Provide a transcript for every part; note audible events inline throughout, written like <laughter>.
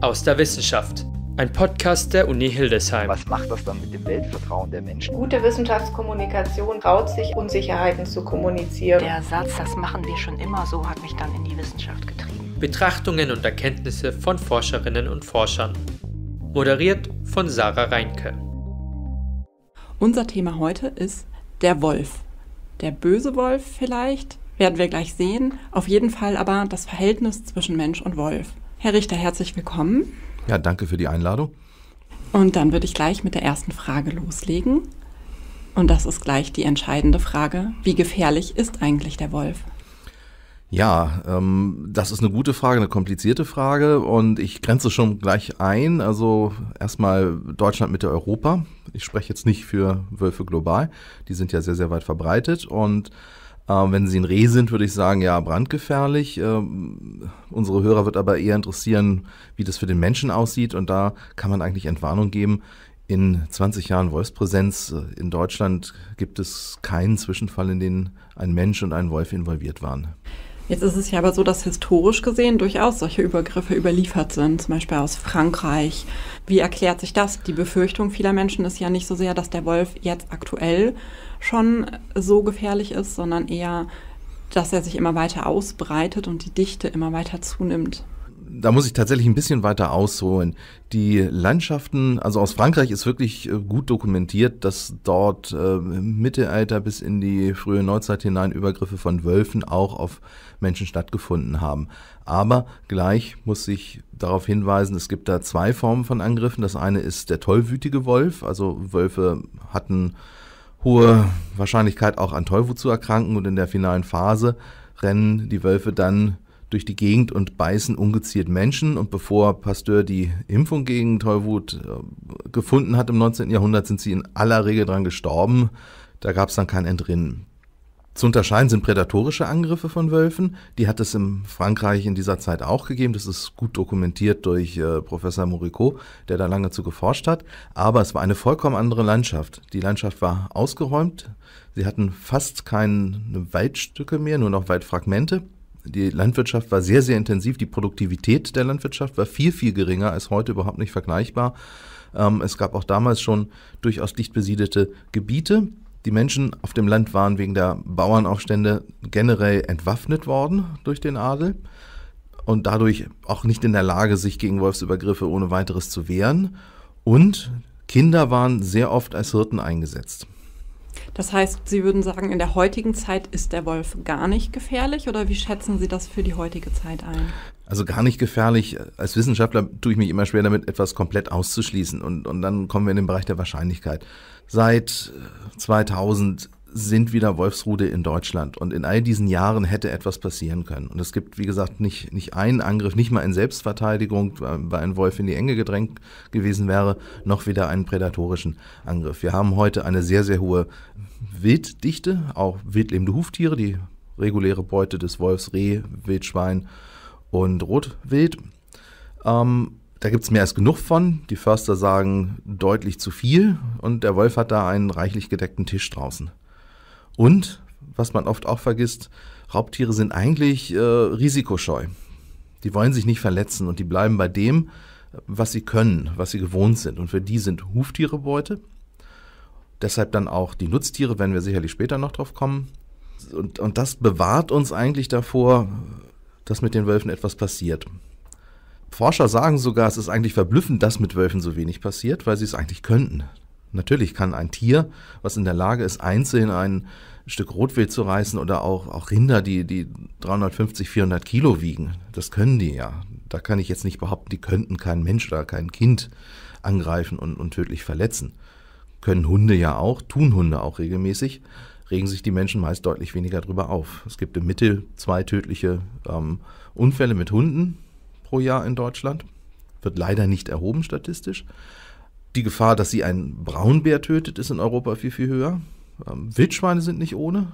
aus der Wissenschaft. Ein Podcast der Uni Hildesheim. Was macht das dann mit dem Weltvertrauen der Menschen? Gute Wissenschaftskommunikation traut sich, Unsicherheiten zu kommunizieren. Der Satz, das machen wir schon immer so, hat mich dann in die Wissenschaft getrieben. Betrachtungen und Erkenntnisse von Forscherinnen und Forschern. Moderiert von Sarah Reinke. Unser Thema heute ist der Wolf. Der böse Wolf vielleicht, werden wir gleich sehen. Auf jeden Fall aber das Verhältnis zwischen Mensch und Wolf. Herr Richter, herzlich willkommen. Ja, danke für die Einladung. Und dann würde ich gleich mit der ersten Frage loslegen. Und das ist gleich die entscheidende Frage. Wie gefährlich ist eigentlich der Wolf? Ja, ähm, das ist eine gute Frage, eine komplizierte Frage und ich grenze schon gleich ein. Also erstmal Deutschland mit der Europa. Ich spreche jetzt nicht für Wölfe global, die sind ja sehr, sehr weit verbreitet und ähm, wenn sie ein Reh sind, würde ich sagen, ja, brandgefährlich. Ähm, unsere Hörer wird aber eher interessieren, wie das für den Menschen aussieht. Und da kann man eigentlich Entwarnung geben. In 20 Jahren Wolfspräsenz äh, in Deutschland gibt es keinen Zwischenfall, in dem ein Mensch und ein Wolf involviert waren. Jetzt ist es ja aber so, dass historisch gesehen durchaus solche Übergriffe überliefert sind, zum Beispiel aus Frankreich. Wie erklärt sich das? Die Befürchtung vieler Menschen ist ja nicht so sehr, dass der Wolf jetzt aktuell schon so gefährlich ist, sondern eher, dass er sich immer weiter ausbreitet und die Dichte immer weiter zunimmt da muss ich tatsächlich ein bisschen weiter ausholen. Die Landschaften, also aus Frankreich ist wirklich äh, gut dokumentiert, dass dort äh, Mittelalter bis in die frühe Neuzeit hinein Übergriffe von Wölfen auch auf Menschen stattgefunden haben. Aber gleich muss ich darauf hinweisen, es gibt da zwei Formen von Angriffen. Das eine ist der tollwütige Wolf, also Wölfe hatten hohe Wahrscheinlichkeit auch an Tollwut zu erkranken und in der finalen Phase rennen die Wölfe dann durch die Gegend und beißen ungeziert Menschen. Und bevor Pasteur die Impfung gegen Tollwut äh, gefunden hat im 19. Jahrhundert, sind sie in aller Regel dran gestorben. Da gab es dann kein Entrinnen. Zu unterscheiden sind prädatorische Angriffe von Wölfen. Die hat es in Frankreich in dieser Zeit auch gegeben. Das ist gut dokumentiert durch äh, Professor Morico, der da lange zu geforscht hat. Aber es war eine vollkommen andere Landschaft. Die Landschaft war ausgeräumt. Sie hatten fast keine Waldstücke mehr, nur noch Waldfragmente die Landwirtschaft war sehr, sehr intensiv. Die Produktivität der Landwirtschaft war viel, viel geringer, als heute überhaupt nicht vergleichbar. Ähm, es gab auch damals schon durchaus dicht besiedelte Gebiete. Die Menschen auf dem Land waren wegen der Bauernaufstände generell entwaffnet worden durch den Adel und dadurch auch nicht in der Lage, sich gegen Wolfsübergriffe ohne weiteres zu wehren. Und Kinder waren sehr oft als Hirten eingesetzt. Das heißt, Sie würden sagen, in der heutigen Zeit ist der Wolf gar nicht gefährlich oder wie schätzen Sie das für die heutige Zeit ein? Also gar nicht gefährlich. Als Wissenschaftler tue ich mich immer schwer damit, etwas komplett auszuschließen. Und, und dann kommen wir in den Bereich der Wahrscheinlichkeit. Seit 2000 äh, sind wieder Wolfsrude in Deutschland. Und in all diesen Jahren hätte etwas passieren können. Und es gibt, wie gesagt, nicht, nicht einen Angriff, nicht mal in Selbstverteidigung, weil ein Wolf in die Enge gedrängt gewesen wäre, noch wieder einen prädatorischen Angriff. Wir haben heute eine sehr, sehr hohe Wilddichte, auch wildlebende Huftiere, die reguläre Beute des Wolfs, Reh, Wildschwein und Rotwild. Ähm, da gibt es mehr als genug von. Die Förster sagen deutlich zu viel und der Wolf hat da einen reichlich gedeckten Tisch draußen. Und, was man oft auch vergisst, Raubtiere sind eigentlich äh, risikoscheu. Die wollen sich nicht verletzen und die bleiben bei dem, was sie können, was sie gewohnt sind. Und für die sind Huftiere Beute. Deshalb dann auch die Nutztiere, werden wir sicherlich später noch drauf kommen. Und, und das bewahrt uns eigentlich davor, dass mit den Wölfen etwas passiert. Forscher sagen sogar, es ist eigentlich verblüffend, dass mit Wölfen so wenig passiert, weil sie es eigentlich könnten. Natürlich kann ein Tier, was in der Lage ist, einzeln ein Stück Rotweh zu reißen oder auch, auch Rinder, die, die 350, 400 Kilo wiegen, das können die ja. Da kann ich jetzt nicht behaupten, die könnten keinen Mensch oder kein Kind angreifen und, und tödlich verletzen. Können Hunde ja auch, tun Hunde auch regelmäßig, regen sich die Menschen meist deutlich weniger drüber auf. Es gibt im Mittel zwei tödliche ähm, Unfälle mit Hunden pro Jahr in Deutschland. Wird leider nicht erhoben statistisch. Die Gefahr, dass sie einen Braunbär tötet, ist in Europa viel, viel höher. Ähm, Wildschweine sind nicht ohne.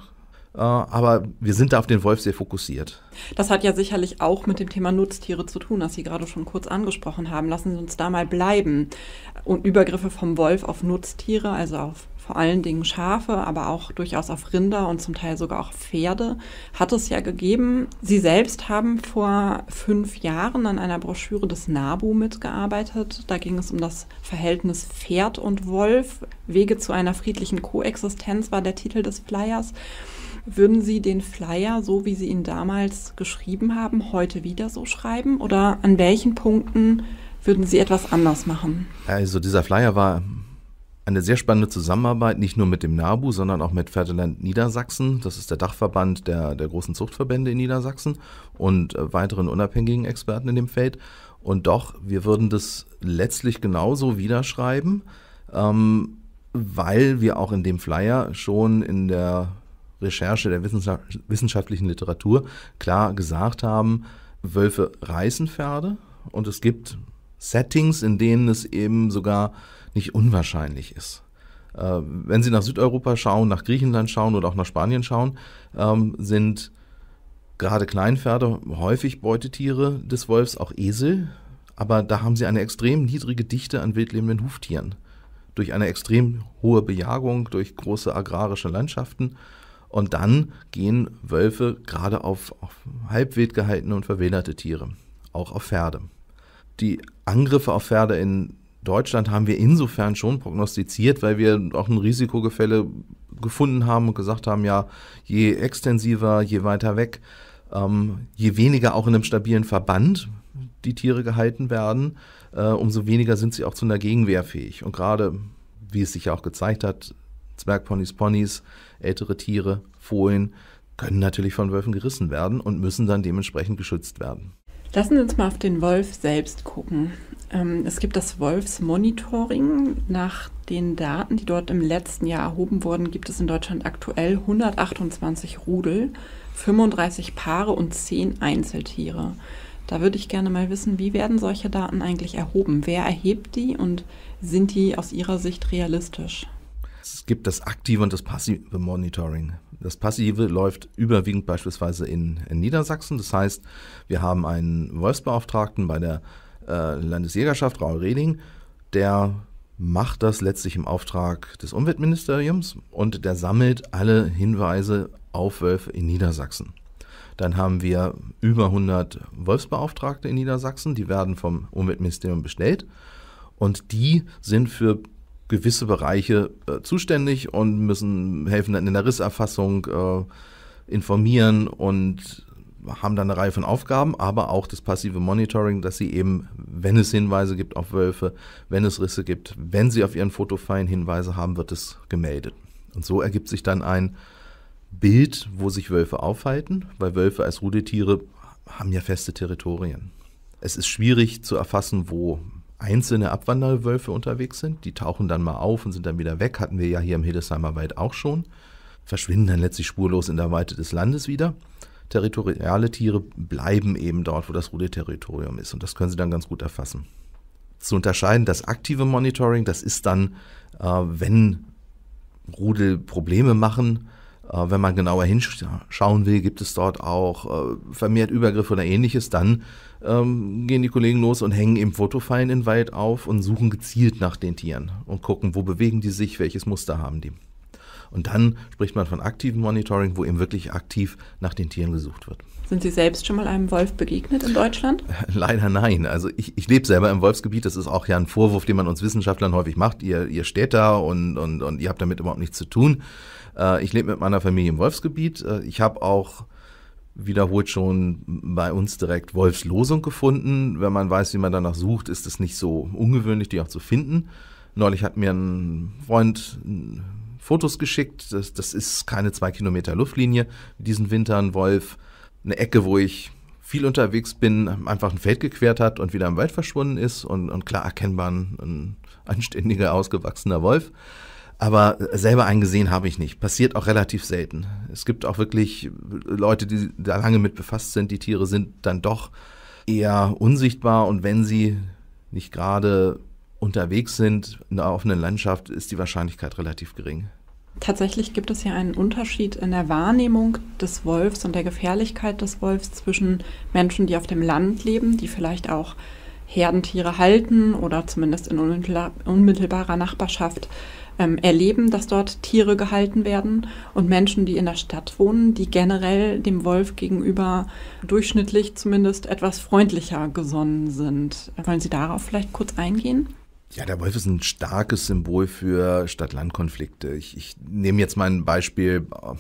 Äh, aber wir sind da auf den Wolf sehr fokussiert. Das hat ja sicherlich auch mit dem Thema Nutztiere zu tun, das Sie gerade schon kurz angesprochen haben. Lassen Sie uns da mal bleiben. Und Übergriffe vom Wolf auf Nutztiere, also auf vor allen Dingen Schafe, aber auch durchaus auf Rinder und zum Teil sogar auch Pferde, hat es ja gegeben. Sie selbst haben vor fünf Jahren an einer Broschüre des NABU mitgearbeitet. Da ging es um das Verhältnis Pferd und Wolf. Wege zu einer friedlichen Koexistenz war der Titel des Flyers. Würden Sie den Flyer, so wie Sie ihn damals geschrieben haben, heute wieder so schreiben? Oder an welchen Punkten würden Sie etwas anders machen? Also dieser Flyer war eine sehr spannende Zusammenarbeit, nicht nur mit dem NABU, sondern auch mit Ferdinand Niedersachsen. Das ist der Dachverband der, der großen Zuchtverbände in Niedersachsen und äh, weiteren unabhängigen Experten in dem Feld. Und doch, wir würden das letztlich genauso wiederschreiben, ähm, weil wir auch in dem Flyer schon in der Recherche der wissenschaftlichen Literatur klar gesagt haben, Wölfe reißen Pferde und es gibt Settings, in denen es eben sogar nicht unwahrscheinlich ist. Äh, wenn Sie nach Südeuropa schauen, nach Griechenland schauen oder auch nach Spanien schauen, ähm, sind gerade Kleinpferde häufig Beutetiere des Wolfs, auch Esel. Aber da haben sie eine extrem niedrige Dichte an wildlebenden Huftieren. Durch eine extrem hohe Bejagung, durch große agrarische Landschaften. Und dann gehen Wölfe gerade auf, auf halbwild gehaltene und verwilderte Tiere, auch auf Pferde. Die Angriffe auf Pferde in Deutschland haben wir insofern schon prognostiziert, weil wir auch ein Risikogefälle gefunden haben und gesagt haben, ja, je extensiver, je weiter weg, ähm, je weniger auch in einem stabilen Verband die Tiere gehalten werden, äh, umso weniger sind sie auch zu einer Gegenwehr fähig. Und gerade, wie es sich ja auch gezeigt hat, Zwergponys, Ponys, ältere Tiere, Fohlen können natürlich von Wölfen gerissen werden und müssen dann dementsprechend geschützt werden. Lassen Sie uns mal auf den Wolf selbst gucken. Ähm, es gibt das Wolfsmonitoring. Nach den Daten, die dort im letzten Jahr erhoben wurden, gibt es in Deutschland aktuell 128 Rudel, 35 Paare und 10 Einzeltiere. Da würde ich gerne mal wissen, wie werden solche Daten eigentlich erhoben? Wer erhebt die und sind die aus Ihrer Sicht realistisch? Es gibt das aktive und das passive Monitoring. Das Passive läuft überwiegend beispielsweise in, in Niedersachsen. Das heißt, wir haben einen Wolfsbeauftragten bei der äh, Landesjägerschaft Raul-Reding, der macht das letztlich im Auftrag des Umweltministeriums und der sammelt alle Hinweise auf Wölfe in Niedersachsen. Dann haben wir über 100 Wolfsbeauftragte in Niedersachsen, die werden vom Umweltministerium bestellt und die sind für gewisse Bereiche äh, zuständig und müssen helfen dann in der Risserfassung, äh, informieren und haben dann eine Reihe von Aufgaben, aber auch das passive Monitoring, dass sie eben, wenn es Hinweise gibt auf Wölfe, wenn es Risse gibt, wenn sie auf ihren Fotofeilen Hinweise haben, wird es gemeldet. Und so ergibt sich dann ein Bild, wo sich Wölfe aufhalten, weil Wölfe als Rudeltiere haben ja feste Territorien. Es ist schwierig zu erfassen, wo einzelne Abwanderwölfe unterwegs sind. Die tauchen dann mal auf und sind dann wieder weg. Hatten wir ja hier im Hildesheimer Wald auch schon. Verschwinden dann letztlich spurlos in der Weite des Landes wieder territoriale Tiere bleiben eben dort, wo das Rudelterritorium ist. Und das können sie dann ganz gut erfassen. Zu unterscheiden, das aktive Monitoring, das ist dann, äh, wenn Rudel Probleme machen, äh, wenn man genauer hinschauen will, gibt es dort auch äh, vermehrt Übergriffe oder ähnliches, dann ähm, gehen die Kollegen los und hängen eben Fotofallen in den Wald auf und suchen gezielt nach den Tieren und gucken, wo bewegen die sich, welches Muster haben die. Und dann spricht man von aktivem Monitoring, wo eben wirklich aktiv nach den Tieren gesucht wird. Sind Sie selbst schon mal einem Wolf begegnet in Deutschland? <laughs> Leider nein. Also ich, ich lebe selber im Wolfsgebiet. Das ist auch ja ein Vorwurf, den man uns Wissenschaftlern häufig macht. Ihr, ihr steht da und, und, und ihr habt damit überhaupt nichts zu tun. Äh, ich lebe mit meiner Familie im Wolfsgebiet. Äh, ich habe auch wiederholt schon bei uns direkt Wolfslosung gefunden. Wenn man weiß, wie man danach sucht, ist es nicht so ungewöhnlich, die auch zu finden. Neulich hat mir ein Freund Fotos geschickt. Das, das ist keine zwei Kilometer Luftlinie diesen Wintern. Wolf, eine Ecke, wo ich viel unterwegs bin, einfach ein Feld gequert hat und wieder im Wald verschwunden ist und, und klar erkennbar ein, anständiger, ausgewachsener Wolf. Aber selber einen gesehen habe ich nicht. Passiert auch relativ selten. Es gibt auch wirklich Leute, die da lange mit befasst sind. Die Tiere sind dann doch eher unsichtbar und wenn sie nicht gerade unterwegs sind in der offenen Landschaft, ist die Wahrscheinlichkeit relativ gering. Tatsächlich gibt es ja einen Unterschied in der Wahrnehmung des Wolfs und der Gefährlichkeit des Wolfs zwischen Menschen, die auf dem Land leben, die vielleicht auch Herdentiere halten oder zumindest in unmittelbarer Nachbarschaft ähm, erleben, dass dort Tiere gehalten werden und Menschen, die in der Stadt wohnen, die generell dem Wolf gegenüber durchschnittlich zumindest etwas freundlicher gesonnen sind. Wollen Sie darauf vielleicht kurz eingehen? Ja, der Wolf ist ein starkes Symbol für Stadt-Land-Konflikte. Ich, ich nehme jetzt mal ein Beispiel, äh,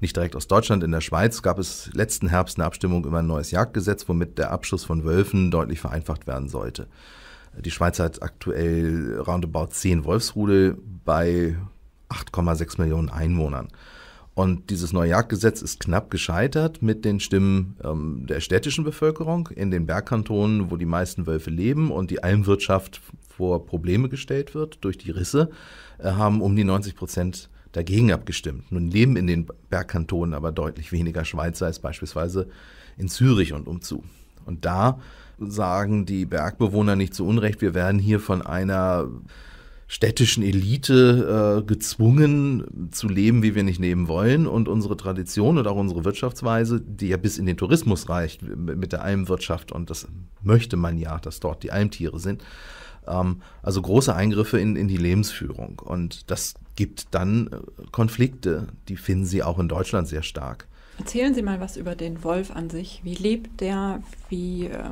nicht direkt aus Deutschland, in der Schweiz gab es letzten Herbst eine Abstimmung über ein neues Jagdgesetz, womit der Abschuss von Wölfen deutlich vereinfacht werden sollte. Die Schweiz hat aktuell roundabout 10 Wolfsrudel bei 8,6 Millionen Einwohnern. Und dieses neue Jagdgesetz ist knapp gescheitert mit den Stimmen ähm, der städtischen Bevölkerung in den Bergkantonen, wo die meisten Wölfe leben und die Almwirtschaft vor Probleme gestellt wird durch die Risse, äh, haben um die 90 Prozent dagegen abgestimmt. Nun leben in den Bergkantonen aber deutlich weniger Schweizer als beispielsweise in Zürich und umzu. Und da sagen die Bergbewohner nicht zu Unrecht, wir werden hier von einer städtischen Elite äh, gezwungen zu leben, wie wir nicht leben wollen. Und unsere Tradition und auch unsere Wirtschaftsweise, die ja bis in den Tourismus reicht mit der Almwirtschaft, und das möchte man ja, dass dort die Almtiere sind, ähm, also große Eingriffe in, in die Lebensführung. Und das gibt dann äh, Konflikte, die finden Sie auch in Deutschland sehr stark. Erzählen Sie mal was über den Wolf an sich. Wie lebt der? Wie äh,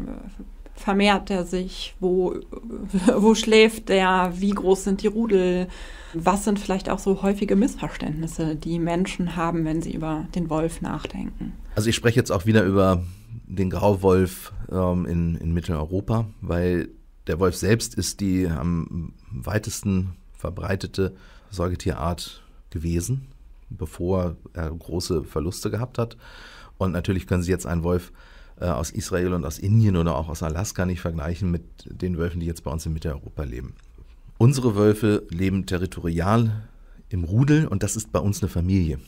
vermehrt er sich, wo, <laughs> wo schläft er, wie groß sind die Rudel, was sind vielleicht auch so häufige Missverständnisse, die Menschen haben, wenn sie über den Wolf nachdenken. Also ich spreche jetzt auch wieder über den Grauwolf ähm, in, in Mitteleuropa, weil der Wolf selbst ist die am weitesten verbreitete Säugetierart gewesen, bevor er große Verluste gehabt hat. Und natürlich können Sie jetzt einen Wolf äh, aus Israel und aus Indien oder auch aus Alaska nicht vergleichen mit den Wölfen, die jetzt bei uns in Mitteleuropa leben. Unsere Wölfe leben territorial im Rudel und das ist bei uns eine Familie.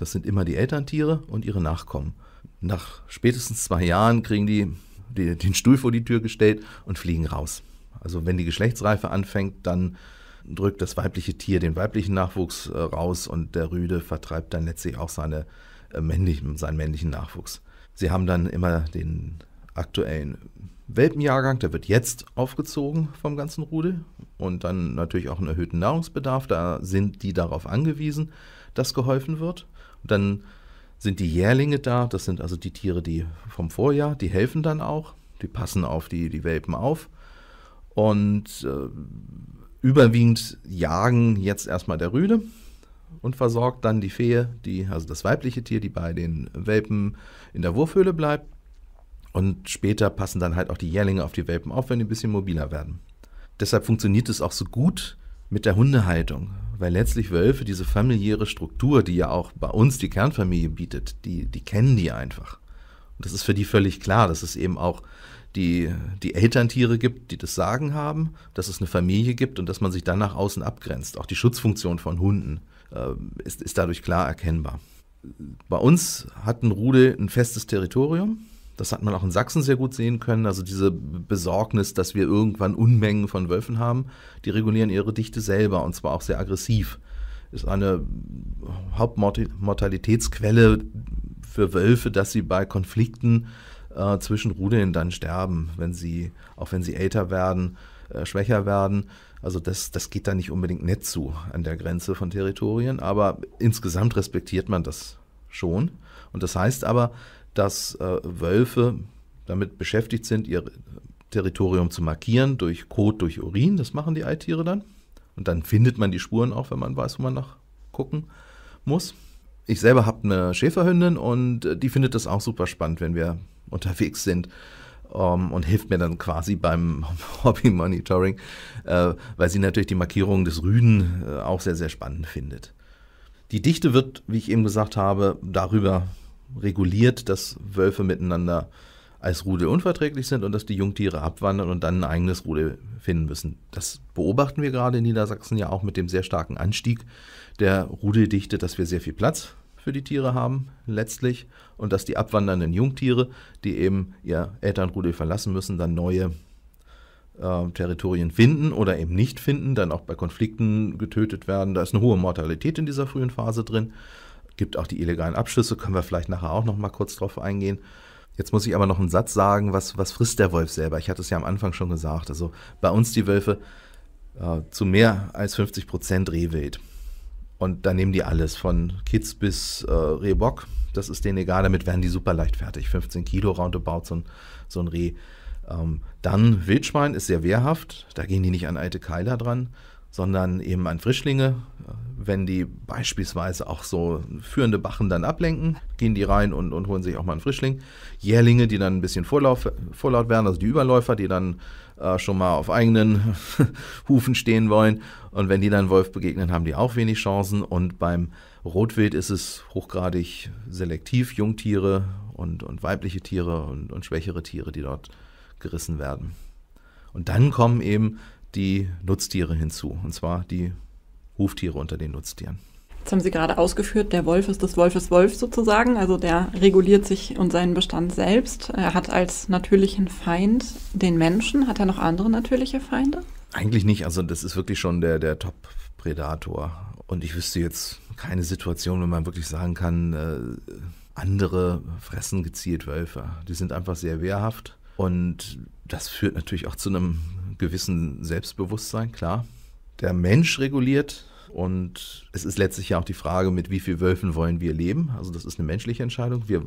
Das sind immer die Elterntiere und ihre Nachkommen. Nach spätestens zwei Jahren kriegen die, die den Stuhl vor die Tür gestellt und fliegen raus. Also wenn die Geschlechtsreife anfängt, dann drückt das weibliche Tier den weiblichen Nachwuchs äh, raus und der Rüde vertreibt dann letztlich auch seine, äh, männlichen, seinen männlichen Nachwuchs. Sie haben dann immer den aktuellen Welpenjahrgang, der wird jetzt aufgezogen vom ganzen Rudel und dann natürlich auch einen erhöhten Nahrungsbedarf, da sind die darauf angewiesen, dass geholfen wird. Und dann sind die Jährlinge da, das sind also die Tiere, die vom Vorjahr, die helfen dann auch, die passen auf die, die Welpen auf und äh, überwiegend jagen jetzt erstmal der Rüde und versorgt dann die Fee, die, also das weibliche Tier, die bei den Welpen in der Wurfhöhle bleibt. Und später passen dann halt auch die Jährlinge auf die Welpen auf, wenn die ein bisschen mobiler werden. Deshalb funktioniert es auch so gut mit der Hundehaltung, weil letztlich Wölfe diese familiäre Struktur, die ja auch bei uns die Kernfamilie bietet, die, die kennen die einfach. Und das ist für die völlig klar, dass es eben auch die, die Elterntiere gibt, die das Sagen haben, dass es eine Familie gibt und dass man sich dann nach außen abgrenzt. Auch die Schutzfunktion von Hunden ähm, ist, ist dadurch klar erkennbar. Bei uns hat ein Rudel ein festes Territorium. Das hat man auch in Sachsen sehr gut sehen können. Also diese Besorgnis, dass wir irgendwann Unmengen von Wölfen haben, die regulieren ihre Dichte selber und zwar auch sehr aggressiv. Ist eine Hauptmortalitätsquelle für Wölfe, dass sie bei Konflikten äh, zwischen Rudeln dann sterben, wenn sie, auch wenn sie älter werden, äh, schwächer werden. Also das, das geht da nicht unbedingt nett zu an der Grenze von Territorien, aber insgesamt respektiert man das schon. Und das heißt aber, dass äh, Wölfe damit beschäftigt sind, ihr Territorium zu markieren durch Kot, durch Urin. Das machen die Eitiere dann. Und dann findet man die Spuren auch, wenn man weiß, wo man nachgucken muss. Ich selber habe eine Schäferhündin und äh, die findet das auch super spannend, wenn wir unterwegs sind um, ähm, und hilft mir dann quasi beim <laughs> Hobby-Monitoring, äh, weil sie natürlich die Markierung des Rüden äh, auch sehr, sehr spannend findet. Die Dichte wird, wie ich eben gesagt habe, darüber reguliert, dass Wölfe miteinander als Rudel unverträglich sind und dass die Jungtiere abwandern und dann ein eigenes Rudel finden müssen. Das beobachten wir gerade in Niedersachsen ja auch mit dem sehr starken Anstieg der Rudeldichte, dass wir sehr viel Platz für die Tiere haben, letztlich, und dass die abwandernden Jungtiere, die eben ihr Elternrudel verlassen müssen, dann neue äh, Territorien finden oder eben nicht finden, dann auch bei Konflikten getötet werden. Da ist eine hohe Mortalität in dieser frühen Phase drin. Gibt auch die illegalen Abschlüsse, können wir vielleicht nachher auch noch mal kurz drauf eingehen. Jetzt muss ich aber noch einen Satz sagen, was, was frisst der Wolf selber? Ich hatte es ja am Anfang schon gesagt. Also bei uns die Wölfe äh, zu mehr als 50 Prozent Rehwild. Und da nehmen die alles, von Kids bis äh, Rehbock. Das ist denen egal, damit werden die super leicht fertig. 15 Kilo roundabout, so ein, so ein Reh. Ähm, dann Wildschwein ist sehr wehrhaft. Da gehen die nicht an alte Keiler dran, sondern eben an Frischlinge. Wenn die beispielsweise auch so führende Bachen dann ablenken, gehen die rein und, und holen sich auch mal einen Frischling. Jährlinge, die dann ein bisschen Vorlauf, Vorlaut werden, also die Überläufer, die dann äh, schon mal auf eigenen <laughs> Hufen stehen wollen. Und wenn die dann Wolf begegnen, haben die auch wenig Chancen. Und beim Rotwild ist es hochgradig selektiv, Jungtiere und, und weibliche Tiere und, und schwächere Tiere, die dort gerissen werden. Und dann kommen eben die Nutztiere hinzu, und zwar die Huftiere unter den Nutztieren das haben Sie gerade ausgeführt, der Wolf ist des Wolfes Wolf sozusagen. Also der reguliert sich und seinen Bestand selbst. Er hat als natürlichen Feind den Menschen. Hat er noch andere natürliche Feinde? Eigentlich nicht. Also das ist wirklich schon der, der Top-Predator. Und ich wüsste jetzt keine Situation, wenn man wirklich sagen kann, äh, andere fressen gezielt Wölfe. Die sind einfach sehr wehrhaft. Und das führt natürlich auch zu einem gewissen Selbstbewusstsein, klar. Der Mensch reguliert und es ist letztlich ja auch die Frage, mit wie vielen Wölfen wollen wir leben. Also das ist eine menschliche Entscheidung. Wir,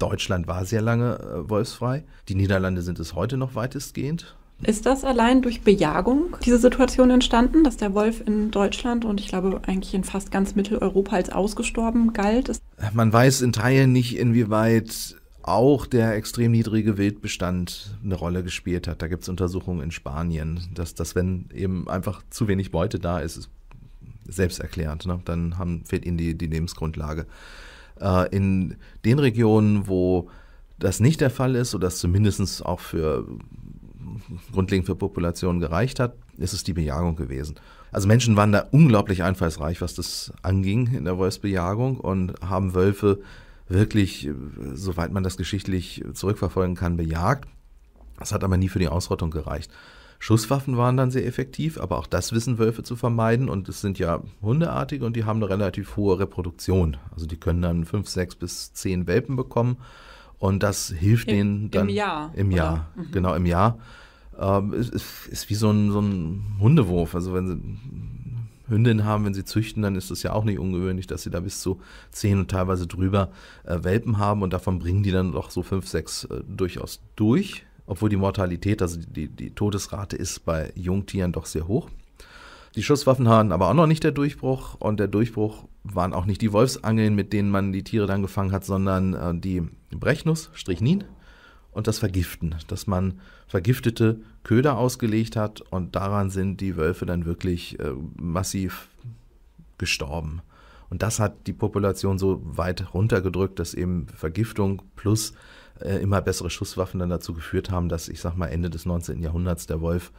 Deutschland war sehr lange äh, wolfsfrei. Die Niederlande sind es heute noch weitestgehend. Ist das allein durch Bejagung diese Situation entstanden, dass der Wolf in Deutschland und ich glaube eigentlich in fast ganz Mitteleuropa als ausgestorben galt? Man weiß in Teilen nicht, inwieweit auch der extrem niedrige Wildbestand eine Rolle gespielt hat. Da gibt es Untersuchungen in Spanien, dass, dass wenn eben einfach zu wenig Beute da ist, selbsterklärend. Ne? Dann haben, fehlt ihnen die, die Lebensgrundlage. Äh, in den Regionen, wo das nicht der Fall ist oder das zumindest auch für grundlegend für Populationen gereicht hat, ist es die Bejagung gewesen. Also Menschen waren da unglaublich einfallsreich, was das anging in der Wolfsbejagung und haben Wölfe wirklich, äh, soweit man das geschichtlich zurückverfolgen kann, bejagt. Das hat aber nie für die Ausrottung gereicht. Schusswaffen waren dann sehr effektiv, aber auch das wissen Wölfe zu vermeiden und es sind ja Hundeartige und die haben eine relativ hohe Reproduktion. Also die können dann fünf, sechs bis zehn Welpen bekommen und das hilft denen dann. Im Jahr. Im Jahr, mhm. genau, im Jahr. Ähm, ist, ist, wie so ein, so ein Hundewurf. Also wenn sie Hündinnen haben, wenn sie züchten, dann ist das ja auch nicht ungewöhnlich, dass sie da bis zu zehn und teilweise drüber äh, Welpen haben und davon bringen die dann doch so fünf, sechs äh, durchaus durch obwohl die Mortalität, also die, die Todesrate ist bei Jungtieren doch sehr hoch. Die Schusswaffen waren aber auch noch nicht der Durchbruch und der Durchbruch waren auch nicht die Wolfsangeln, mit denen man die Tiere dann gefangen hat, sondern äh, die Brechnuss, Strichnin und das Vergiften, dass man vergiftete Köder ausgelegt hat und daran sind die Wölfe dann wirklich äh, massiv gestorben. Und das hat die Population so weit runtergedrückt, dass eben Vergiftung plus äh, immer bessere Schusswaffen dann dazu geführt haben, dass ich sag mal Ende des 19. Jahrhunderts der Wolf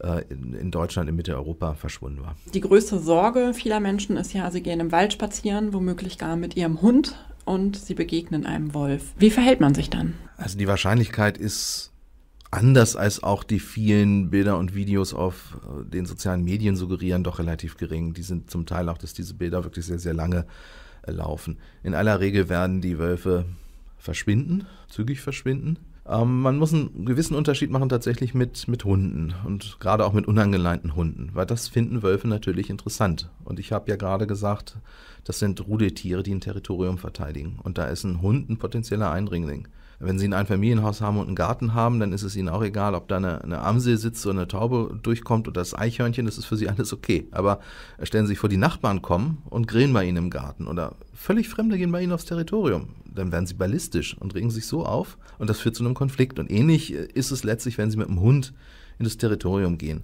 äh, in Deutschland, in Mitteleuropa verschwunden war. Die größte Sorge vieler Menschen ist ja, sie gehen im Wald spazieren, womöglich gar mit ihrem Hund und sie begegnen einem Wolf. Wie verhält man sich dann? Also die Wahrscheinlichkeit ist anders als auch die vielen Bilder und Videos auf äh, den sozialen Medien suggerieren, doch relativ gering. Die sind zum Teil auch, dass diese Bilder wirklich sehr, sehr lange laufen. In aller Regel werden die Wölfe verschwinden, zügig verschwinden. Ähm, man muss einen gewissen Unterschied machen tatsächlich mit, mit Hunden und gerade auch mit unangeleinten Hunden, weil das finden Wölfe natürlich interessant. Und ich habe ja gerade gesagt, das sind Rudeltiere, die ein Territorium verteidigen. Und da ist ein Hund ein potenzieller Eindringling. Wenn Sie ein Familienhaus haben und einen Garten haben, dann ist es Ihnen auch egal, ob da eine, eine Amsel sitzt oder eine Taube durchkommt oder das Eichhörnchen, das ist für Sie alles okay. Aber äh, stellen Sie sich vor, die Nachbarn kommen und grillen bei Ihnen im Garten oder völlig Fremde gehen bei Ihnen aufs Territorium. Dann werden Sie ballistisch und regen sich so auf und das führt zu einem Konflikt. Und ähnlich äh, ist es letztlich, wenn Sie mit einem Hund in das Territorium gehen.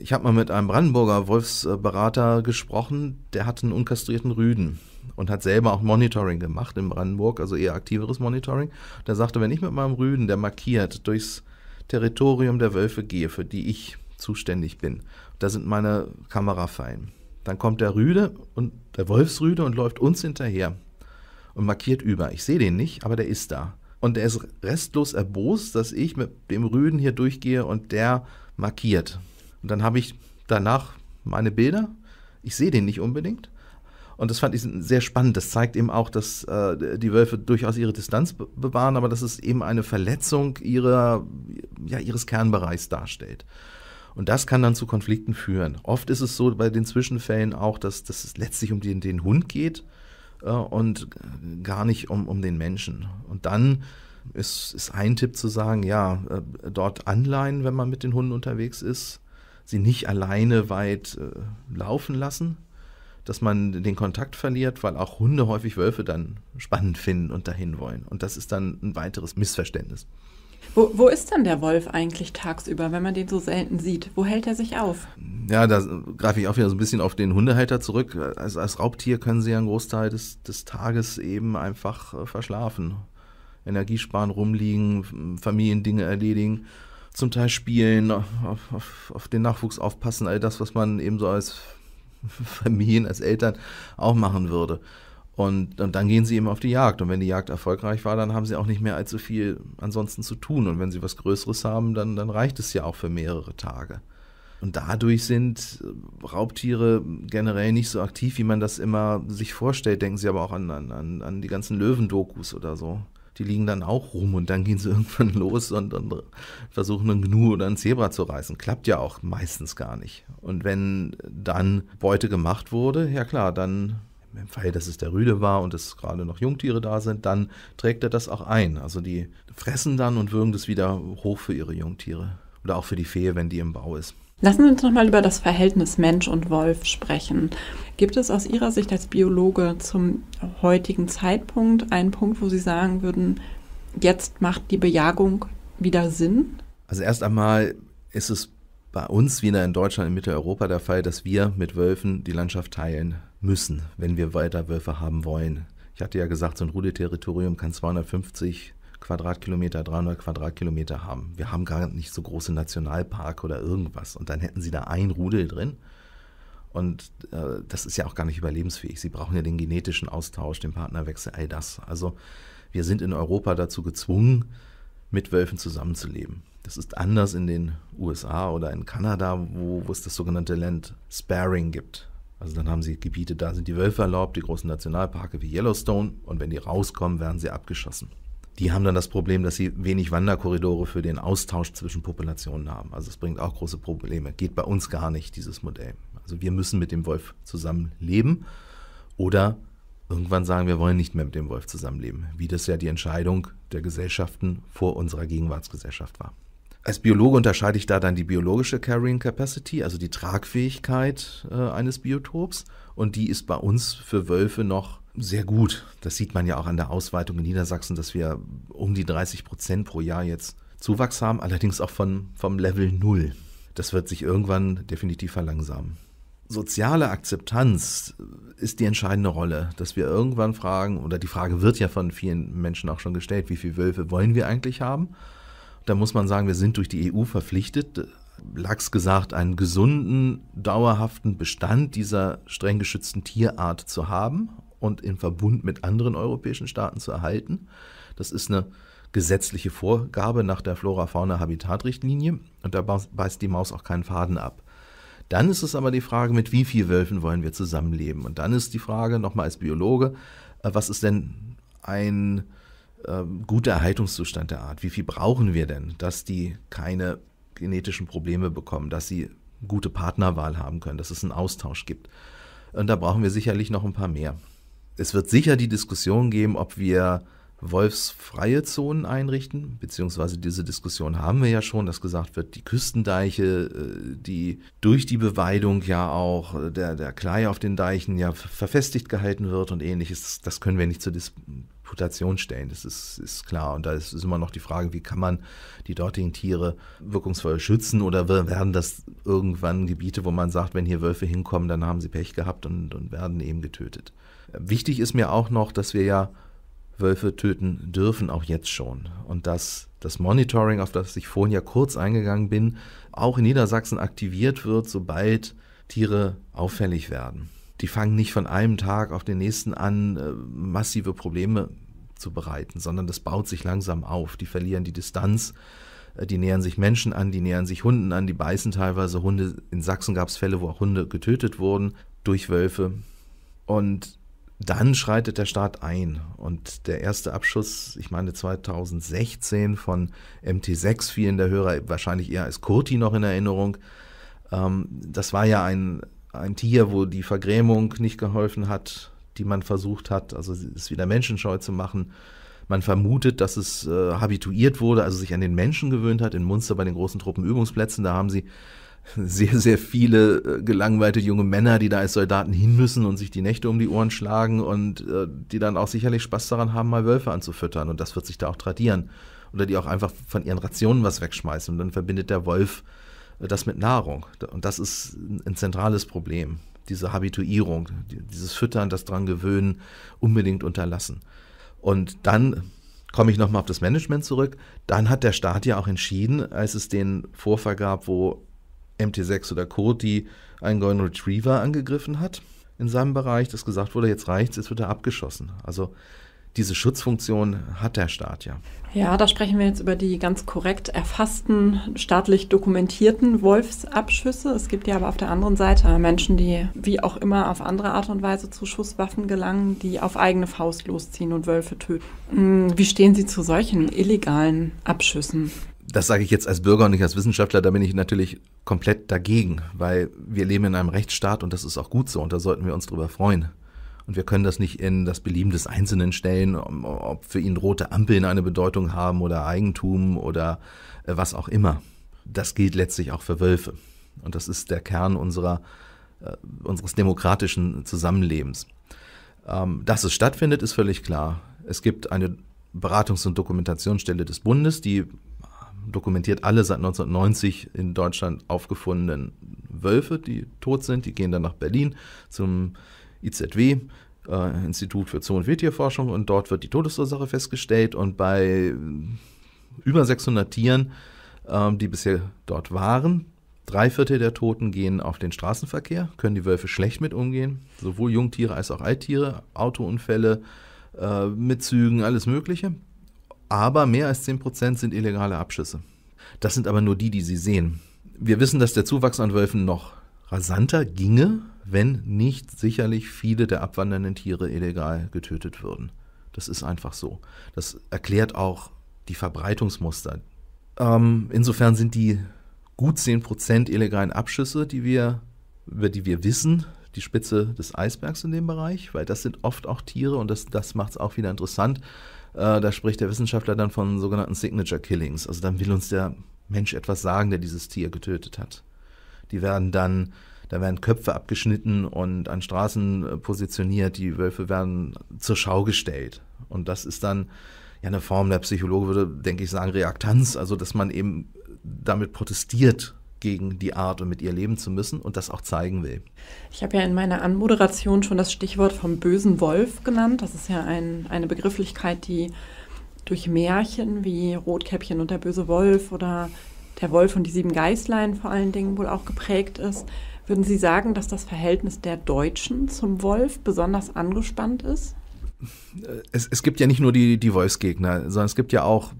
Ich habe mal mit einem Brandenburger Wolfsberater gesprochen, der hat einen unkastrierten Rüden und hat selber auch Monitoring gemacht in Brandenburg, also eher aktiveres Monitoring. Der sagte, wenn ich mit meinem Rüden, der markiert, durchs Territorium der Wölfe gehe, für die ich zuständig bin, da sind meine Kamerafallen. Dann kommt der Rüde und der Wolfsrüde und läuft uns hinterher und markiert über. Ich sehe den nicht, aber der ist da. Und der ist restlos erbost, dass ich mit dem Rüden hier durchgehe und der markiert. Und dann habe ich danach meine Bilder. Ich sehe den nicht unbedingt, und das fand ich sehr spannend. Das zeigt eben auch, dass äh, die Wölfe durchaus ihre Distanz be bewahren, aber dass es eben eine Verletzung ihrer, ja, ihres Kernbereichs darstellt. Und das kann dann zu Konflikten führen. Oft ist es so bei den Zwischenfällen auch, dass, dass es letztlich um den, den Hund geht äh, und gar nicht um, um den Menschen. Und dann ist, ist ein Tipp zu sagen, ja, äh, dort anleihen, wenn man mit den Hunden unterwegs ist, sie nicht alleine weit äh, laufen lassen, dass man den Kontakt verliert, weil auch Hunde häufig Wölfe dann spannend finden und dahin wollen. Und das ist dann ein weiteres Missverständnis. Wo, wo ist denn der Wolf eigentlich tagsüber, wenn man den so selten sieht? Wo hält er sich auf? Ja, da greife ich auch wieder so ein bisschen auf den Hundehalter zurück. Also als Raubtier können sie ja einen Großteil des, des Tages eben einfach äh, verschlafen. Energiesparen, rumliegen, Familiendinge erledigen, zum Teil spielen, auf, auf, auf den Nachwuchs aufpassen, all das, was man eben so als Familien, als Eltern auch machen würde. Und, und, dann gehen sie eben auf die Jagd. Und wenn die Jagd erfolgreich war, dann haben sie auch nicht mehr allzu viel ansonsten zu tun. Und wenn sie was Größeres haben, dann, dann reicht es ja auch für mehrere Tage. Und dadurch sind Raubtiere generell nicht so aktiv, wie man das immer sich vorstellt. Denken Sie aber auch an, an, an die ganzen Löwendokus oder so die liegen dann auch rum und dann gehen sie <laughs> irgendwann los und, und versuchen einen Gnu oder einen Zebra zu reißen. Klappt ja auch meistens gar nicht. Und wenn dann Beute gemacht wurde, ja klar, dann im Fall, dass es der Rüde war und es gerade noch Jungtiere da sind, dann trägt er das auch ein. Also die fressen dann und würgen das wieder hoch für ihre Jungtiere. Oder auch für die Fee, wenn die im Bau ist. Lassen Sie uns nochmal über das Verhältnis Mensch und Wolf sprechen. Gibt es aus Ihrer Sicht als Biologe zum heutigen Zeitpunkt einen Punkt, wo Sie sagen würden, jetzt macht die Bejagung wieder Sinn? Also erst einmal ist es bei uns wieder in Deutschland, in Mitteleuropa der Fall, dass wir mit Wölfen die Landschaft teilen müssen, wenn wir weiter Wölfe haben wollen. Ich hatte ja gesagt, so ein Rudelterritorium kann 250 Quadratkilometer, 300 Quadratkilometer haben. Wir haben gar nicht so große Nationalparke oder irgendwas. Und dann hätten sie da ein Rudel drin. Und äh, das ist ja auch gar nicht überlebensfähig. Sie brauchen ja den genetischen Austausch, den Partnerwechsel, all das. Also wir sind in Europa dazu gezwungen, mit Wölfen zusammenzuleben. Das ist anders in den USA oder in Kanada, wo, wo es das sogenannte Land Sparing gibt. Also dann haben sie Gebiete, da sind die Wölfe erlaubt, die großen Nationalparke wie Yellowstone. Und wenn die rauskommen, werden sie abgeschossen. Die haben dann das Problem, dass sie wenig Wanderkorridore für den Austausch zwischen Populationen haben. Also es bringt auch große Probleme. Geht bei uns gar nicht, dieses Modell. Also wir müssen mit dem Wolf zusammenleben oder irgendwann sagen, wir wollen nicht mehr mit dem Wolf zusammenleben, wie das ja die Entscheidung der Gesellschaften vor unserer Gegenwartsgesellschaft war. Als Biologe unterscheide ich da dann die biologische Carrying Capacity, also die Tragfähigkeit äh, eines Biotops, und die ist bei uns für Wölfe noch sehr gut. Das sieht man ja auch an der Ausweitung in Niedersachsen, dass wir um die 30 Prozent pro Jahr jetzt Zuwachs haben, allerdings auch von, vom Level null. Das wird sich irgendwann definitiv verlangsamen. Soziale Akzeptanz ist die entscheidende Rolle, dass wir irgendwann fragen, oder die Frage wird ja von vielen Menschen auch schon gestellt, wie viele Wölfe wollen wir eigentlich haben? Da muss man sagen, wir sind durch die EU verpflichtet, Lachs gesagt, einen gesunden, dauerhaften Bestand dieser streng geschützten Tierart zu haben und im Verbund mit anderen europäischen Staaten zu erhalten. Das ist eine gesetzliche Vorgabe nach der Flora-Fauna-Habitat-Richtlinie und da beißt die Maus auch keinen Faden ab. Dann ist es aber die Frage, mit wie vielen Wölfen wollen wir zusammenleben? Und dann ist die Frage, nochmal als Biologe, äh, was ist denn ein äh, guter Erhaltungszustand der Art? Wie viel brauchen wir denn, dass die keine genetischen Probleme bekommen, dass sie gute Partnerwahl haben können, dass es einen Austausch gibt? Und da brauchen wir sicherlich noch ein paar mehr es wird sicher die Diskussion geben, ob wir wolfsfreie Zonen einrichten, beziehungsweise diese Diskussion haben wir ja schon, dass gesagt wird, die Küstendeiche, äh, die durch die Beweidung ja auch äh, der, der Klei auf den Deichen ja verfestigt gehalten wird und ähnliches, das können wir nicht zur Disputation stellen, das ist, ist klar. Und da ist, ist immer noch die Frage, wie kann man die dortigen Tiere wirkungsvoll schützen oder werden das irgendwann Gebiete, wo man sagt, wenn hier Wölfe hinkommen, dann haben sie Pech gehabt und, und werden eben getötet. Wichtig ist mir auch noch, dass wir ja Wölfe töten dürfen, auch jetzt schon. Und dass das Monitoring, auf das ich vorhin ja kurz eingegangen bin, auch in Niedersachsen aktiviert wird, sobald Tiere auffällig werden. Die fangen nicht von einem Tag auf den nächsten an, äh, massive Probleme zu bereiten, sondern das baut sich langsam auf. Die verlieren die Distanz, äh, die nähern sich Menschen an, die nähern sich Hunden an, die beißen teilweise Hunde. In Sachsen gab es Fälle, wo auch Hunde getötet wurden durch Wölfe. Und dann schreitet der Staat ein. Und der erste Abschuss, ich meine 2016 von MT6, vielen der Hörer wahrscheinlich eher als Kurti noch in Erinnerung, ähm, das war ja ein, ein Tier, wo die Vergrämung nicht geholfen hat, die man versucht hat, also es wieder menschenscheu zu machen. Man vermutet, dass es äh, habituiert wurde, also sich an den Menschen gewöhnt hat, in Munster bei den großen Truppenübungsplätzen. Da haben sie <laughs> sehr, sehr viele äh, gelangweilte junge Männer, die da als Soldaten hin müssen und sich die Nächte um die Ohren schlagen und äh, die dann auch sicherlich Spaß daran haben, mal Wölfe anzufüttern. Und das wird sich da auch tradieren. Oder die auch einfach von ihren Rationen was wegschmeißen. Und dann verbindet der Wolf äh, das mit Nahrung. Und das ist ein zentrales Problem. Diese Habituierung, dieses Füttern, das dran gewöhnen, unbedingt unterlassen. Und dann komme ich nochmal auf das Management zurück. Dann hat der Staat ja auch entschieden, als es den Vorfall gab, wo MT6 oder Co., die einen Golden Retriever angegriffen hat in seinem Bereich, dass gesagt wurde, jetzt reicht es, jetzt wird er abgeschossen. Also diese Schutzfunktion hat der Staat ja. Ja, da sprechen wir jetzt über die ganz korrekt erfassten, staatlich dokumentierten Wolfsabschüsse. Es gibt ja aber auf der anderen Seite Menschen, die wie auch immer auf andere Art und Weise zu Schusswaffen gelangen, die auf eigene Faust losziehen und Wölfe töten. Hm, wie stehen Sie zu solchen illegalen Abschüssen? das sage ich jetzt als Bürger und nicht als Wissenschaftler, da bin ich natürlich komplett dagegen, weil wir leben in einem Rechtsstaat und das ist auch gut so und da sollten wir uns drüber freuen. Und wir können das nicht in das Belieben des Einzelnen stellen, ob für ihn rote Ampeln eine Bedeutung haben oder Eigentum oder äh, was auch immer. Das gilt letztlich auch für Wölfe. Und das ist der Kern unserer, äh, unseres demokratischen Zusammenlebens. Ähm, dass es stattfindet, ist völlig klar. Es gibt eine Beratungs- und Dokumentationsstelle des Bundes, die dokumentiert alle seit 1990 in Deutschland aufgefundenen Wölfe, die tot sind. Die gehen dann nach Berlin zum IZW, äh, Institut für Zoo- und Wildtierforschung, und dort wird die Todesursache festgestellt. Und bei äh, über 600 Tieren, äh, die bisher dort waren, Drei Viertel der Toten gehen auf den Straßenverkehr, können die Wölfe schlecht mit umgehen, sowohl Jungtiere als auch Alttiere, Autounfälle, äh, mit Zügen, alles Mögliche aber mehr als 10% sind illegale Abschüsse. Das sind aber nur die, die sie sehen. Wir wissen, dass der Zuwachs an Wölfen noch rasanter ginge, wenn nicht sicherlich viele der abwandernden Tiere illegal getötet würden. Das ist einfach so. Das erklärt auch die Verbreitungsmuster. Ähm, insofern sind die gut 10% illegalen Abschüsse, die wir, über die wir wissen, die Spitze des Eisbergs in dem Bereich, weil das sind oft auch Tiere und das, das macht es auch wieder interessant, äh, da spricht der Wissenschaftler dann von sogenannten Signature Killings. Also dann will uns der Mensch etwas sagen, der dieses Tier getötet hat. Die werden dann, da werden Köpfe abgeschnitten und an Straßen äh, positioniert, die Wölfe werden zur Schau gestellt. Und das ist dann ja eine Form, der Psychologe würde, denke ich, sagen, Reaktanz, also dass man eben damit protestiert gegen die Art und mit ihr leben zu müssen und das auch zeigen will. Ich habe ja in meiner Anmoderation schon das Stichwort vom bösen Wolf genannt. Das ist ja ein, eine Begrifflichkeit, die durch Märchen wie Rotkäppchen und der böse Wolf oder der Wolf und die sieben Geißlein vor allen Dingen wohl auch geprägt ist. Würden Sie sagen, dass das Verhältnis der Deutschen zum Wolf besonders angespannt ist? Es, es gibt ja nicht nur die, die Wolfsgegner, sondern es gibt ja auch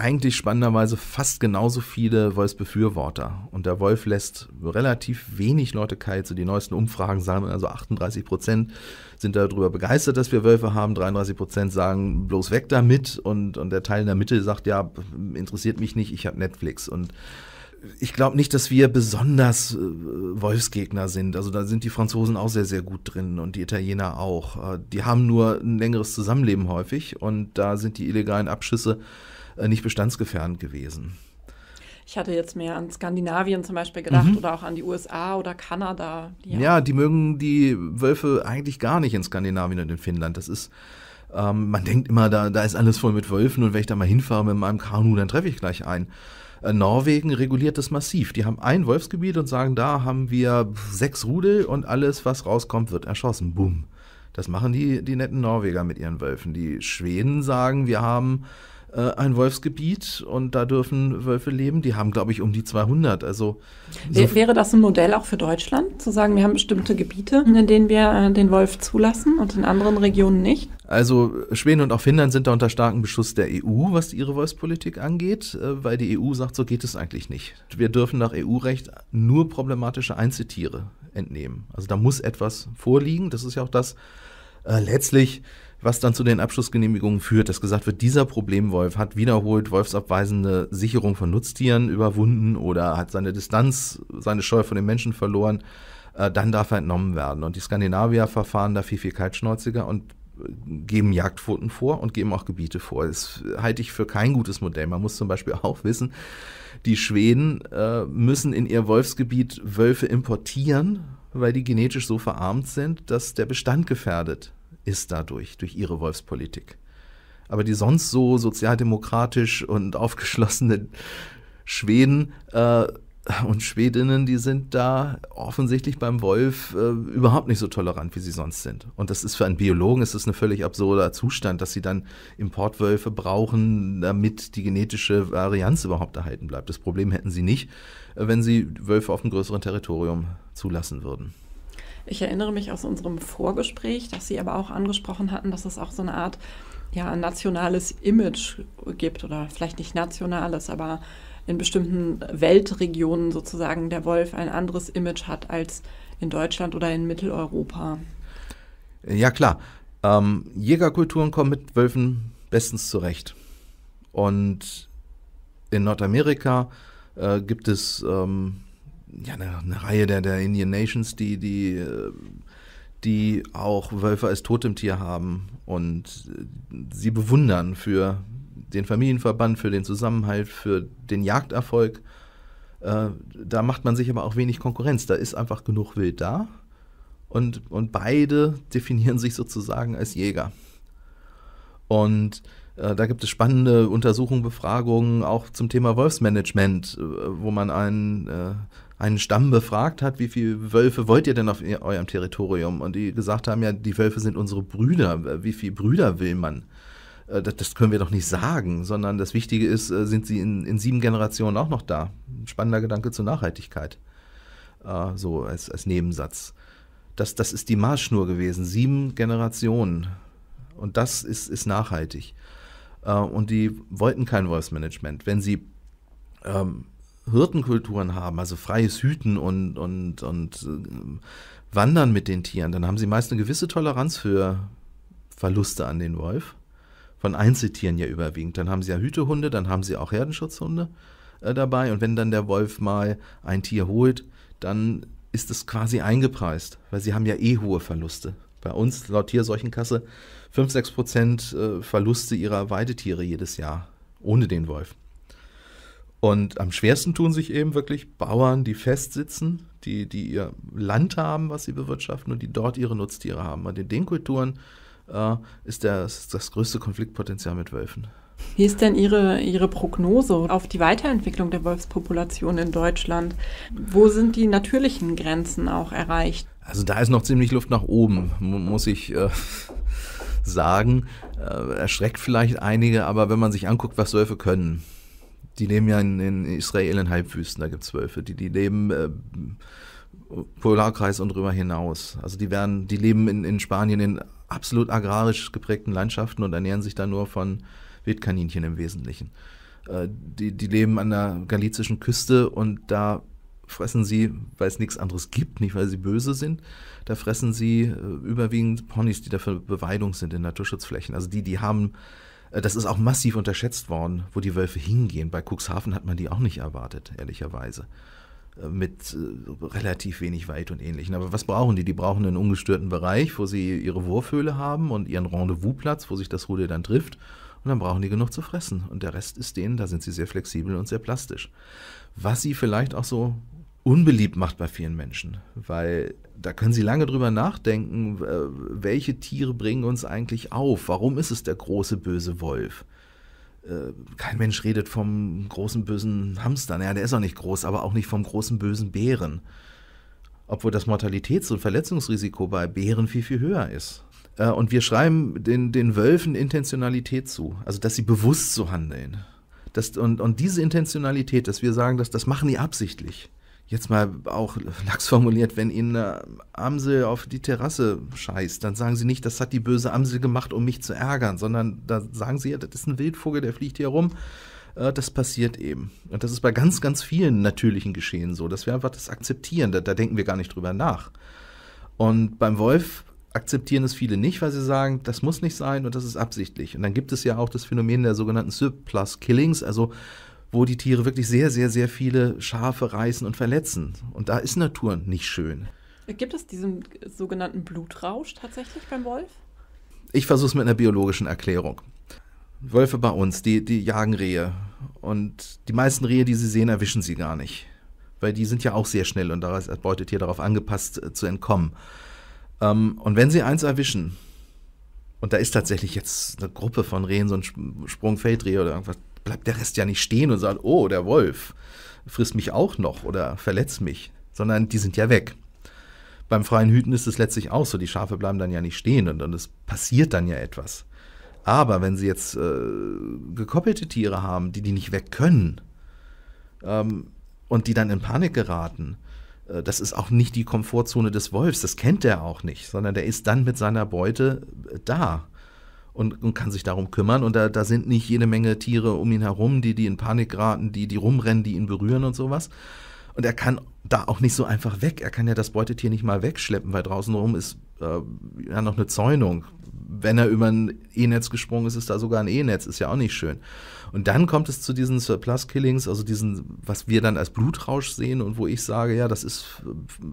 eigentlich spannenderweise fast genauso viele Wolfsbefürworter. Und der Wolf lässt relativ wenig Leute kalt. So die neuesten Umfragen sagen, also 38 Prozent sind darüber begeistert, dass wir Wölfe haben. 33 Prozent sagen, bloß weg damit. Und, und der Teil in der Mitte sagt, ja, interessiert mich nicht, ich habe Netflix. Und ich glaube nicht, dass wir besonders äh, Wolfsgegner sind. Also da sind die Franzosen auch sehr, sehr gut drin und die Italiener auch. Äh, die haben nur ein längeres Zusammenleben häufig und da sind die illegalen Abschüsse äh, nicht bestandsgefährdend gewesen. Ich hatte jetzt mehr an Skandinavien zum Beispiel gedacht mhm. oder auch an die USA oder Kanada. Die ja, die mögen die Wölfe eigentlich gar nicht in Skandinavien und in Finnland. Das ist, ähm, man denkt immer, da, da ist alles voll mit Wölfen und wenn ich da mal hinfahre mit meinem Kanu, dann treffe ich gleich einen. Äh, Norwegen reguliert das massiv. Die haben ein Wolfsgebiet und sagen, da haben wir sechs Rudel und alles, was rauskommt, wird erschossen. Bumm. Das machen die, die netten Norweger mit ihren Wölfen. Die Schweden sagen, wir haben äh, ein Wolfsgebiet und da dürfen Wölfe leben. Die haben, glaube ich, um die 200. Also so Wäre das ein Modell auch für Deutschland, zu sagen, wir haben bestimmte Gebiete, in denen wir äh, den Wolf zulassen und in anderen Regionen nicht? Also Schweden und auch Finnland sind da unter starkem Beschuss der EU, was ihre Wolfspolitik angeht, äh, weil die EU sagt, so geht es eigentlich nicht. Wir dürfen nach EU-Recht nur problematische Einzeltiere entnehmen. Also da muss etwas vorliegen. Das ist ja auch das, äh, letztlich was dann zu den Abschlussgenehmigungen führt, dass gesagt wird, dieser Problemwolf hat wiederholt wolfsabweisende Sicherung von Nutztieren überwunden oder hat seine Distanz, seine Scheu von den Menschen verloren, äh, dann darf er entnommen werden. Und die Skandinavier verfahren da viel, viel kaltschnäuziger und äh, geben Jagdquoten vor und geben auch Gebiete vor. Das halte ich für kein gutes Modell. Man muss zum Beispiel <laughs> auch wissen, die Schweden äh, müssen in ihr Wolfsgebiet Wölfe importieren, weil die genetisch so verarmt sind, dass der Bestand gefährdet ist dadurch, durch ihre Wolfspolitik. Aber die sonst so sozialdemokratisch und aufgeschlossenen Schweden äh, und Schwedinnen, die sind da offensichtlich beim Wolf äh, überhaupt nicht so tolerant, wie sie sonst sind. Und das ist für einen Biologen ist das ein völlig absurder Zustand, dass sie dann Importwölfe brauchen, damit die genetische Varianz überhaupt erhalten bleibt. Das Problem hätten sie nicht, äh, wenn sie Wölfe auf einem größeren Territorium zulassen würden. Ich erinnere mich aus unserem Vorgespräch, dass Sie aber auch angesprochen hatten, dass es auch so eine Art ja, nationales Image gibt oder vielleicht nicht nationales, aber in bestimmten Weltregionen sozusagen der Wolf ein anderes Image hat als in Deutschland oder in Mitteleuropa. Ja klar, ähm, Jägerkulturen kommen mit Wölfen bestens zurecht. Und in Nordamerika äh, gibt es ähm, ja, eine, eine, Reihe der, der Indian Nations, die, die, äh, die auch Wölfe als Totemtier haben und äh, sie bewundern für den Familienverband, für den Zusammenhalt, für den Jagderfolg. Äh, da macht man sich aber auch wenig Konkurrenz. Da ist einfach genug Wild da und, und beide <laughs> definieren sich sozusagen als Jäger. Und äh, da gibt es spannende Untersuchungen, Befragungen auch zum Thema Wolfsmanagement, wo man einen einen Stamm befragt hat, wie viele Wölfe wollt ihr denn auf eurem Territorium? Und die gesagt haben, ja, die Wölfe sind unsere Brüder, wie viele Brüder will man? Äh, das, können wir doch nicht sagen, sondern das Wichtige ist, äh, sind sie in, in sieben Generationen auch noch da? Ein spannender Gedanke zur Nachhaltigkeit. Äh, so als, als Nebensatz. Das, das ist die Maßschnur gewesen, sieben Generationen. Und das ist, ist nachhaltig. Äh, und die wollten kein Wolfsmanagement. Wenn sie ähm, Hirtenkulturen haben, also freies Hüten und, und, und äh, Wandern mit den Tieren, dann haben sie meist eine gewisse Toleranz für Verluste an den Wolf. Von Einzeltieren ja überwiegend. Dann haben sie ja Hütehunde, dann haben sie auch Herdenschutzhunde äh, dabei. Und wenn dann der Wolf mal ein Tier holt, dann ist es quasi eingepreist, weil sie haben ja eh hohe Verluste. Bei uns laut Tierseuchenkasse 5-6% äh, Verluste ihrer Weidetiere jedes Jahr ohne den Wolf. Und am schwersten tun sich eben wirklich Bauern, die festsitzen, die, die ihr Land haben, was sie bewirtschaften und die dort ihre Nutztiere haben. Und in den Kulturen äh, ist, der, das größte Konfliktpotenzial mit Wölfen. Wie ist denn Ihre, Ihre Prognose auf die Weiterentwicklung der Wolfspopulation in Deutschland? Wo sind die natürlichen Grenzen auch erreicht? Also da ist noch ziemlich Luft nach oben, muss ich äh, sagen. Äh, erschreckt vielleicht einige, aber wenn man sich anguckt, was Wölfe können, die leben ja in, in Israel in Halbwüsten, da gibt es Wölfe. Die, die leben äh, Polarkreis und drüber hinaus. Also die werden, die leben in, in Spanien in absolut agrarisch geprägten Landschaften und ernähren sich da nur von Wildkaninchen im Wesentlichen. Äh, die, die leben an der galizischen Küste und da fressen sie, weil es nichts anderes gibt, nicht weil sie böse sind, da fressen sie äh, überwiegend Ponys, die dafür Beweidung sind in Naturschutzflächen. Also die, die haben äh, das ist auch massiv unterschätzt worden, wo die Wölfe hingehen. Bei Cuxhaven hat man die auch nicht erwartet, ehrlicherweise. Äh, mit äh, relativ wenig Wald und Ähnlichem. Aber was brauchen die? Die brauchen einen ungestörten Bereich, wo sie ihre Wurfhöhle haben und ihren Rendezvousplatz, wo sich das Rudel dann trifft. Und dann brauchen die genug zu fressen. Und der Rest ist denen, da sind sie sehr flexibel und sehr plastisch. Was sie vielleicht auch so unbeliebt macht bei vielen Menschen, weil da können sie lange drüber nachdenken, äh, welche Tiere bringen uns eigentlich auf? Warum ist es der große böse Wolf? Äh, kein Mensch redet vom großen bösen Hamster. Naja, der ist auch nicht groß, aber auch nicht vom großen bösen Bären. Obwohl das Mortalitäts- und Verletzungsrisiko bei Bären viel, viel höher ist. Äh, und wir schreiben den, den Wölfen Intentionalität zu, also dass sie bewusst so handeln. Das, und, und diese Intentionalität, dass wir sagen, dass, das machen die absichtlich jetzt mal auch lax formuliert, wenn Ihnen eine äh, Amsel auf die Terrasse scheißt, dann sagen Sie nicht, das hat die böse Amsel gemacht, um mich zu ärgern, sondern da sagen Sie ja, das ist ein Wildvogel, der fliegt hier rum. Äh, das passiert eben. Und das ist bei ganz, ganz vielen natürlichen Geschehen so, dass wir einfach das akzeptieren. Da, da denken wir gar nicht drüber nach. Und beim Wolf akzeptieren es viele nicht, weil sie sagen, das muss nicht sein und das ist absichtlich. Und dann gibt es ja auch das Phänomen der sogenannten Surplus Killings, also wo die Tiere wirklich sehr, sehr, sehr viele Schafe reißen und verletzen. Und da ist Natur nicht schön. Gibt es diesen sogenannten Blutrausch tatsächlich beim Wolf? Ich versuche es mit einer biologischen Erklärung. Wölfe bei uns, die, die jagen Rehe. Und die meisten Rehe, die sie sehen, erwischen sie gar nicht. Weil die sind ja auch sehr schnell und da ist das Beutetier darauf angepasst, äh, zu entkommen. Ähm, und wenn sie eins erwischen, und da ist tatsächlich jetzt eine Gruppe von Rehen, so ein Sprungfeldreh oder irgendwas bleibt der Rest ja nicht stehen und sagt, oh, der Wolf frisst mich auch noch oder verletzt mich, sondern die sind ja weg. Beim freien Hüten ist es letztlich auch so, die Schafe bleiben dann ja nicht stehen und, und es passiert dann ja etwas. Aber wenn sie jetzt äh, gekoppelte Tiere haben, die die nicht weg können ähm, und die dann in Panik geraten, äh, das ist auch nicht die Komfortzone des Wolfs, das kennt er auch nicht, sondern der ist dann mit seiner Beute äh, da und, und kann sich darum kümmern. Und da, da sind nicht jede Menge Tiere um ihn herum, die, die in Panik geraten, die, die rumrennen, die ihn berühren und sowas. Und er kann da auch nicht so einfach weg. Er kann ja das Beutetier nicht mal wegschleppen, weil draußen rum ist äh, ja noch eine Zäunung. Wenn er über ein E-Netz gesprungen ist, ist da sogar ein E-Netz, ist ja auch nicht schön. Und dann kommt es zu diesen Surplus-Killings, also diesen, was wir dann als Blutrausch sehen und wo ich sage, ja, das ist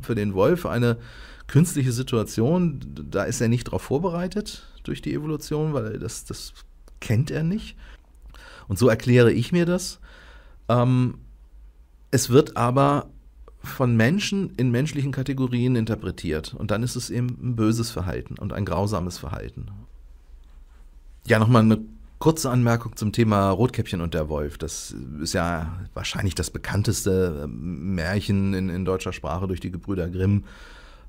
für den Wolf eine künstliche Situation, da ist er nicht drauf vorbereitet durch die Evolution, weil das, das kennt er nicht. Und so erkläre ich mir das. Ähm, es wird aber von Menschen in menschlichen Kategorien interpretiert. Und dann ist es eben ein böses Verhalten und ein grausames Verhalten. Ja, nochmal eine kurze Anmerkung zum Thema Rotkäppchen und der Wolf. Das ist ja wahrscheinlich das bekannteste ähm, Märchen in, in deutscher Sprache durch die Gebrüder Grimm.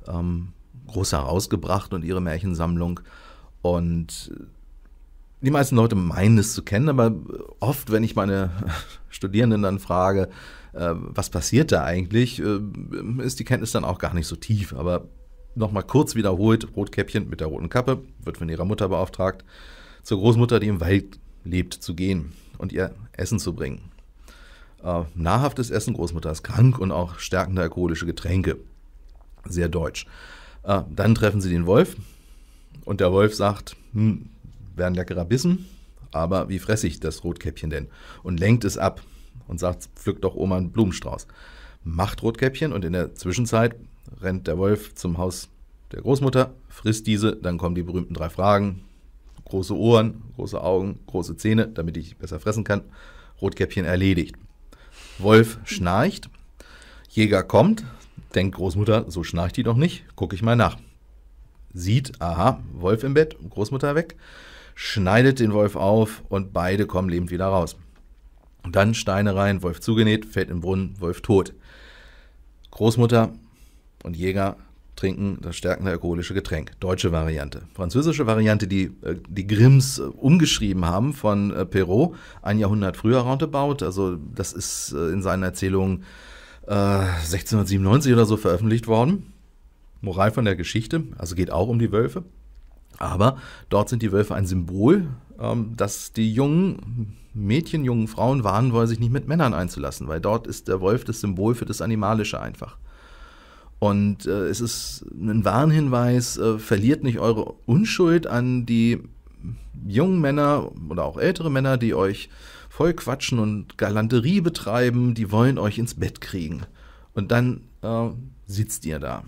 Ähm, groß herausgebracht und ihre Märchensammlung. Und die meisten Leute meinen es zu kennen, aber oft, wenn ich meine <laughs> Studierenden dann frage, äh, was passiert da eigentlich, äh, ist die Kenntnis dann auch gar nicht so tief. Aber nochmal kurz wiederholt, Rotkäppchen mit der roten Kappe wird von ihrer Mutter beauftragt, zur Großmutter, die im Wald lebt, zu gehen und ihr Essen zu bringen. Äh, nahrhaftes Essen, Großmutter ist krank und auch stärkende alkoholische Getränke. Sehr deutsch. Äh, dann treffen sie den Wolf, und der Wolf sagt, hm, wäre ein leckerer Bissen, aber wie fresse ich das Rotkäppchen denn? Und lenkt es ab und sagt, pflück doch Oma einen Blumenstrauß. Macht Rotkäppchen und in der Zwischenzeit rennt der Wolf zum Haus der Großmutter, frisst diese, dann kommen die berühmten drei Fragen. Große Ohren, große Augen, große Zähne, damit ich besser fressen kann. Rotkäppchen erledigt. Wolf schnarcht. Jäger kommt, denkt Großmutter, so schnarcht die doch nicht, gucke ich mal nach sieht, aha, Wolf im Bett, Großmutter weg, schneidet den Wolf auf und beide kommen lebend wieder raus. Und dann Steine rein, Wolf zugenäht, fällt im Brunnen, Wolf tot. Großmutter und Jäger trinken das stärkende alkoholische Getränk. Deutsche Variante. Französische Variante, die äh, die Grimms äh, umgeschrieben haben von äh, Perrault, ein Jahrhundert früher roundabout. Also das ist in seinen Erzählungen 1697 oder so veröffentlicht worden. Moral von der Geschichte, also geht auch um die Wölfe. Aber dort sind die Wölfe ein Symbol, ähm, dass die jungen Mädchen, jungen Frauen warnen wollen, sich nicht mit Männern einzulassen, weil dort ist der Wolf das Symbol für das Animalische einfach. Und äh, es ist ein Warnhinweis, äh, verliert nicht eure Unschuld an die jungen Männer oder auch ältere Männer, die euch voll quatschen und Galanterie betreiben, die wollen euch ins Bett kriegen. Und dann äh, sitzt ihr da.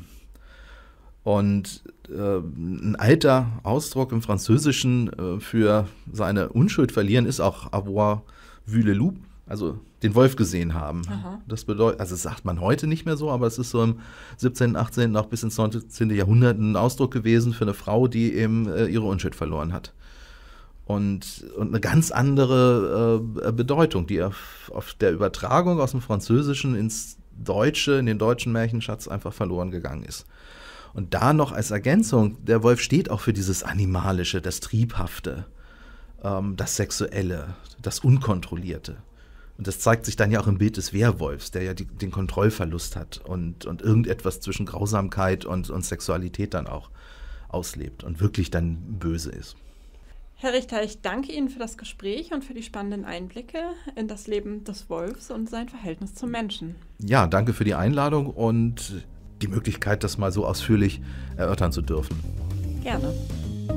Und äh, ein alter Ausdruck im Französischen äh, für seine Unschuld verlieren ist auch avoir vu le loup, also den Wolf gesehen haben. Aha. Das bedeutet, also das sagt man heute nicht mehr so, aber es ist so im 17., 18., auch bis ins 19. Jahrhundert ein Ausdruck gewesen für eine Frau, die eben äh, ihre Unschuld verloren hat. Und, und eine ganz andere äh, Bedeutung, die auf, auf der Übertragung aus dem Französischen ins Deutsche, in den deutschen Märchenschatz einfach verloren gegangen ist. Und da noch als Ergänzung, der Wolf steht auch für dieses Animalische, das Triebhafte, ähm, das Sexuelle, das Unkontrollierte. Und das zeigt sich dann ja auch im Bild des Werwolfs, der ja die, den Kontrollverlust hat und, und irgendetwas zwischen Grausamkeit und, und Sexualität dann auch auslebt und wirklich dann böse ist. Herr Richter, ich danke Ihnen für das Gespräch und für die spannenden Einblicke in das Leben des Wolfs und sein Verhältnis zum Menschen. Ja, danke für die Einladung und die Möglichkeit, das mal so ausführlich erörtern zu dürfen. Gerne.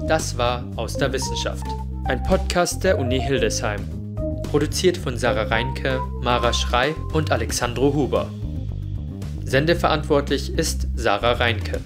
Das war Aus der Wissenschaft, ein Podcast der Uni Hildesheim. Produziert von Sarah Reinke, Mara Schrei und Alexandro Huber. Sendeverantwortlich ist Sarah Reinke.